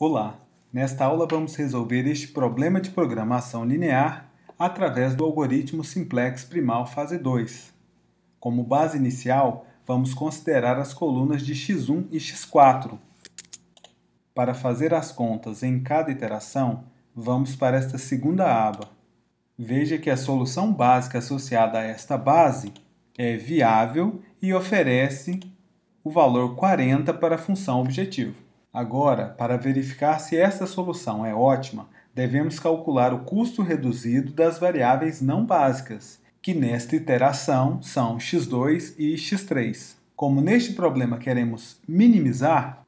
Olá! Nesta aula vamos resolver este problema de programação linear através do algoritmo simplex primal fase 2. Como base inicial, vamos considerar as colunas de x1 e x4. Para fazer as contas em cada iteração, vamos para esta segunda aba. Veja que a solução básica associada a esta base é viável e oferece o valor 40 para a função objetivo. Agora, para verificar se essa solução é ótima, devemos calcular o custo reduzido das variáveis não básicas, que nesta iteração são x2 e x3. Como neste problema queremos minimizar,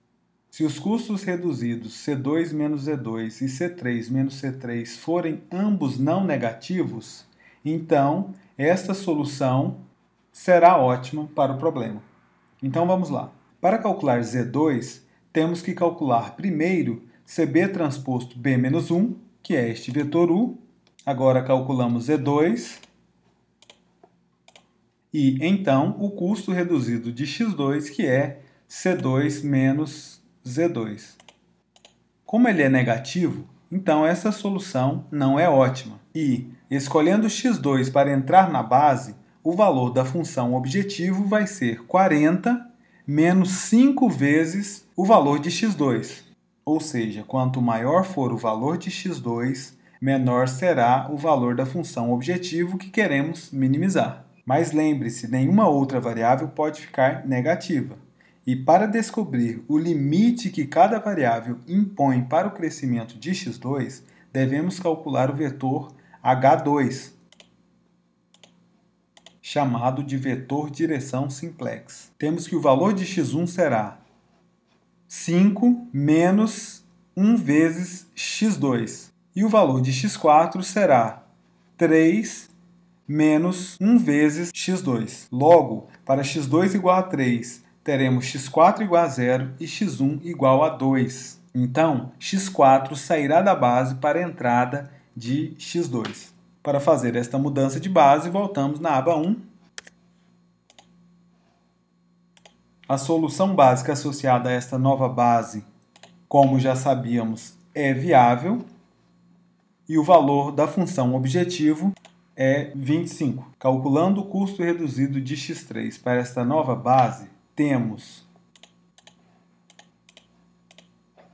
se os custos reduzidos C2 menos Z2 e C3 menos C3 forem ambos não negativos, então esta solução será ótima para o problema. Então vamos lá. Para calcular Z2, temos que calcular primeiro CB transposto B menos 1, que é este vetor U. Agora calculamos e 2 E, então, o custo reduzido de x2, que é C2 menos Z2. Como ele é negativo, então essa solução não é ótima. E, escolhendo x2 para entrar na base, o valor da função objetivo vai ser 40 menos 5 vezes o valor de x2. Ou seja, quanto maior for o valor de x2, menor será o valor da função objetivo que queremos minimizar. Mas lembre-se, nenhuma outra variável pode ficar negativa. E para descobrir o limite que cada variável impõe para o crescimento de x2, devemos calcular o vetor h2, chamado de vetor direção simplex. Temos que o valor de x1 será 5 menos 1 vezes x2. E o valor de x4 será 3 menos 1 vezes x2. Logo, para x2 igual a 3, teremos x4 igual a 0 e x1 igual a 2. Então, x4 sairá da base para a entrada de x2. Para fazer esta mudança de base, voltamos na aba 1. A solução básica associada a esta nova base, como já sabíamos, é viável e o valor da função objetivo é 25. Calculando o custo reduzido de x3 para esta nova base, temos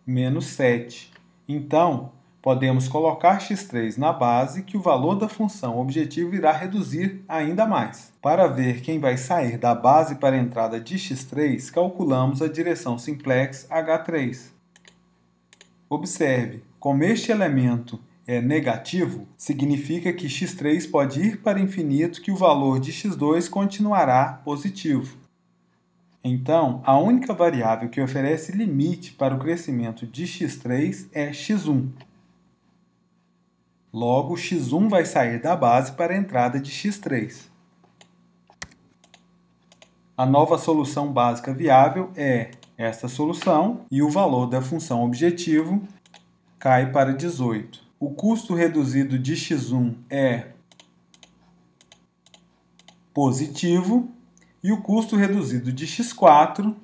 menos 7. Então, podemos colocar x3 na base que o valor da função objetivo irá reduzir ainda mais. Para ver quem vai sair da base para a entrada de x3, calculamos a direção simplex h3. Observe, como este elemento é negativo, significa que x3 pode ir para infinito que o valor de x2 continuará positivo. Então, a única variável que oferece limite para o crescimento de x3 é x1. Logo, x1 vai sair da base para a entrada de x3. A nova solução básica viável é esta solução e o valor da função objetivo cai para 18. O custo reduzido de x1 é positivo e o custo reduzido de x4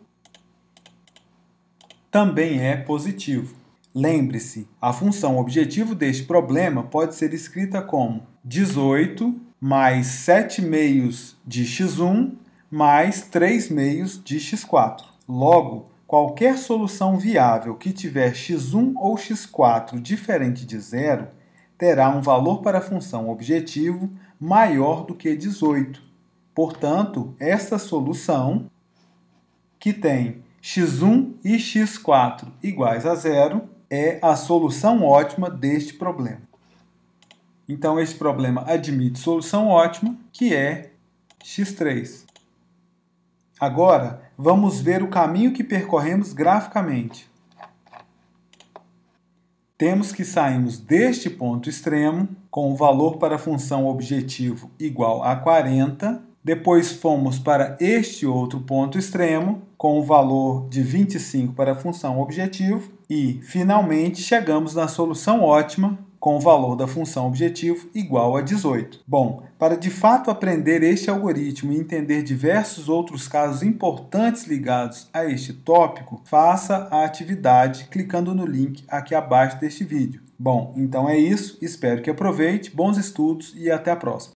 também é positivo. Lembre-se, a função objetivo deste problema pode ser escrita como 18 mais 7 meios de x1 mais 3 meios de x4. Logo, qualquer solução viável que tiver x1 ou x4 diferente de zero terá um valor para a função objetivo maior do que 18. Portanto, esta solução, que tem x1 e x4 iguais a zero, é a solução ótima deste problema. Então, este problema admite solução ótima, que é x3. Agora, vamos ver o caminho que percorremos graficamente. Temos que saímos deste ponto extremo, com o valor para a função objetivo igual a 40, depois fomos para este outro ponto extremo, com o valor de 25 para a função objetivo, e finalmente chegamos na solução ótima, com o valor da função objetivo igual a 18. Bom, para de fato aprender este algoritmo e entender diversos outros casos importantes ligados a este tópico, faça a atividade clicando no link aqui abaixo deste vídeo. Bom, então é isso, espero que aproveite, bons estudos e até a próxima.